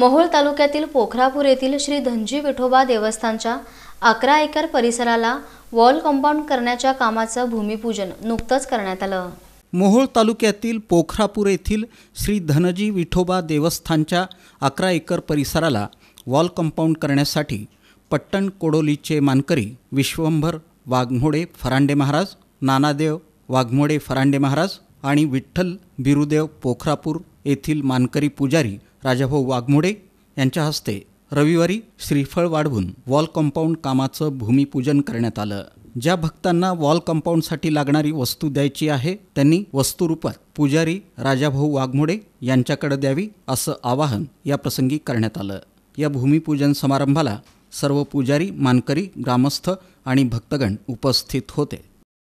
मोहोळ तालुक्यातील पोखरापूर येथील श्री धनजी विठोबा देवस्थानच्या अकरा एकर परिसराला वॉल कंपाऊंड करण्याच्या कामाचं भूमिपूजन नुकतंच करण्यात आलं मोहोळ तालुक्यातील पोखरापूर येथील श्री धनजी विठोबा देवस्थानच्या अकरा एकर परिसराला वॉल कंपाऊंड करण्यासाठी पट्टण कोडोलीचे मानकरी विश्वंभर वाघमोडे फरांडे महाराज नानादेव वाघमोडे फरांडे महाराज आणि विठ्ठल बिरुदेव पोखरापूर येथील मानकरी पुजारी राजाभाऊ वाघमोडे यांच्या हस्ते रविवारी श्रीफळ वाढवून वॉल कंपाऊंड कामाचं भूमिपूजन करण्यात आलं ज्या भक्तांना वॉल कंपाऊंडसाठी लागणारी वस्तू द्यायची आहे त्यांनी वस्तुरूपात पुजारी राजाभाऊ वाघमोडे यांच्याकडे द्यावी असं आवाहन या प्रसंगी करण्यात आलं या भूमिपूजन समारंभाला सर्व पुजारी मानकरी ग्रामस्थ आणि भक्तगण उपस्थित होते